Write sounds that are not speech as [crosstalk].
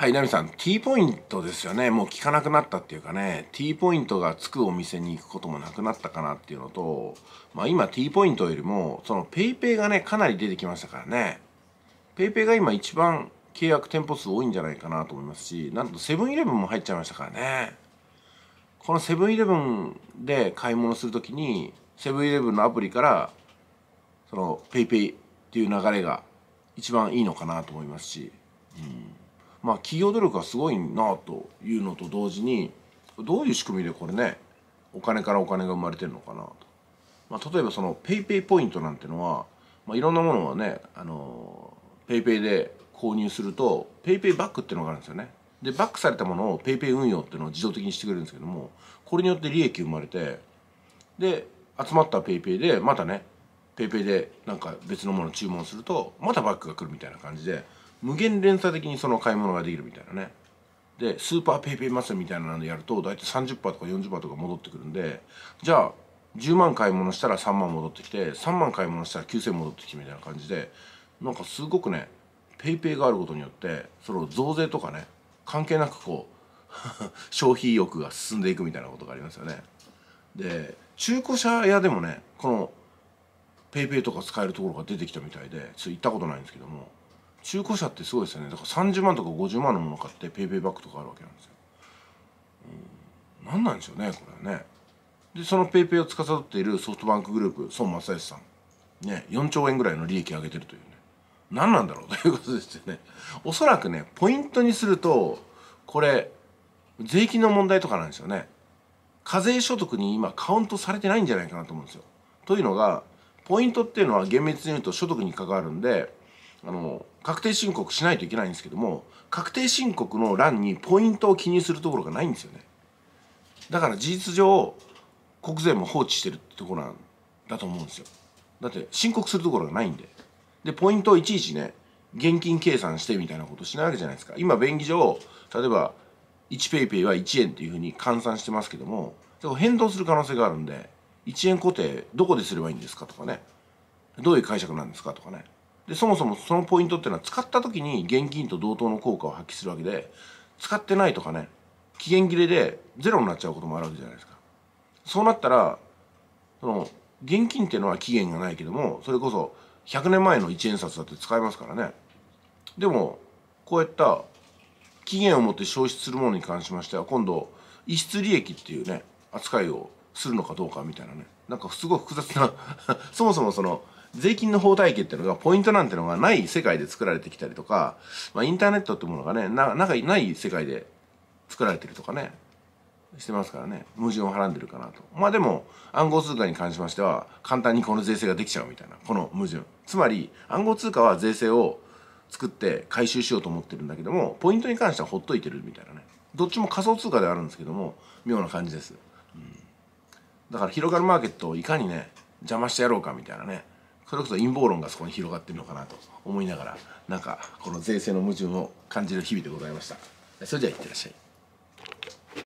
はい、ナミさん、T ポイントですよね。もう聞かなくなったっていうかね、T ポイントがつくお店に行くこともなくなったかなっていうのと、まあ今 T ポイントよりも、その PayPay がね、かなり出てきましたからね。PayPay が今一番契約店舗数多いんじゃないかなと思いますし、なんとセブンイレブンも入っちゃいましたからね。このセブンイレブンで買い物するときに、セブンイレブンのアプリから、その PayPay っていう流れが一番いいのかなと思いますし、うんまあ、企業努力がすごいなというのと同時にどういう仕組みでこれねお金からお金が生まれてるのかなと、まあ、例えばその PayPay ポイントなんてのは、まあ、いろんなものはねあの PayPay で購入すると PayPay バックっていうのがあるんですよねでバックされたものを PayPay 運用っていうのを自動的にしてくれるんですけどもこれによって利益生まれてで集まった PayPay でまたね PayPay でなんか別のものを注文するとまたバックが来るみたいな感じで無限連鎖的にその買い物ができるみたいなねでスーパーペイペイマスみたいなのでやると大体30%とか40%とか戻ってくるんでじゃあ10万買い物したら3万戻ってきて3万買い物したら9,000戻ってきてみたいな感じでなんかすごくね PayPay があることによってその増税とかね関係なくこう [laughs] 消費意欲が進んでいくみたいなことがありますよねで中古車屋でもねこの PayPay とか使えるところが出てきたみたいでちょっと行ったことないんですけども中古車ってすごいですよねだから30万とか50万のもの買って paypay バックとかあるわけなんですよ、うん、何なんでしょうねこれはねでその paypay を司っているソフトバンクグループ孫正義さんね4兆円ぐらいの利益上げてるというね何なんだろう [laughs] ということですよねおそらくねポイントにするとこれ税金の問題とかなんですよね課税所得に今カウントされてないんじゃないかなと思うんですよというのがポイントっていうのは厳密に言うと所得に関わるんであの確定申告しないといけないんですけども確定申告の欄にポイントを記入するところがないんですよねだから事実上国税も放置してるってところなんだと思うんですよだって申告するところがないんででポイントをいちいちね現金計算してみたいなことしないわけじゃないですか今便宜上例えば 1PayPay は1円っていうふうに換算してますけども変動する可能性があるんで1円固定どこですればいいんですかとかねどういう解釈なんですかとかねでそもそもそのポイントっていうのは使った時に現金と同等の効果を発揮するわけで使ってないとかね期限切れでゼロになっちゃうこともあるわけじゃないですかそうなったらその現金っていうのは期限がないけどもそれこそ100年前の一円札だって使えますからねでもこういった期限をもって消失するものに関しましては今度逸失利益っていうね扱いをするのかどうかみたいなねなんかすごい複雑な [laughs] そもそもその税金の法体系っていうのが、ポイントなんてのがない世界で作られてきたりとか、まあ、インターネットってものがね、な、なない世界で作られてるとかね、してますからね、矛盾をはらんでるかなと。まあでも、暗号通貨に関しましては、簡単にこの税制ができちゃうみたいな、この矛盾。つまり、暗号通貨は税制を作って回収しようと思ってるんだけども、ポイントに関してはほっといてるみたいなね。どっちも仮想通貨ではあるんですけども、妙な感じです。うん、だから広がるマーケットをいかにね、邪魔してやろうかみたいなね。それこそ陰謀論がそこに広がってるのかなと思いながらなんかこの税制の矛盾を感じる日々でございましたそれではいってらっしゃい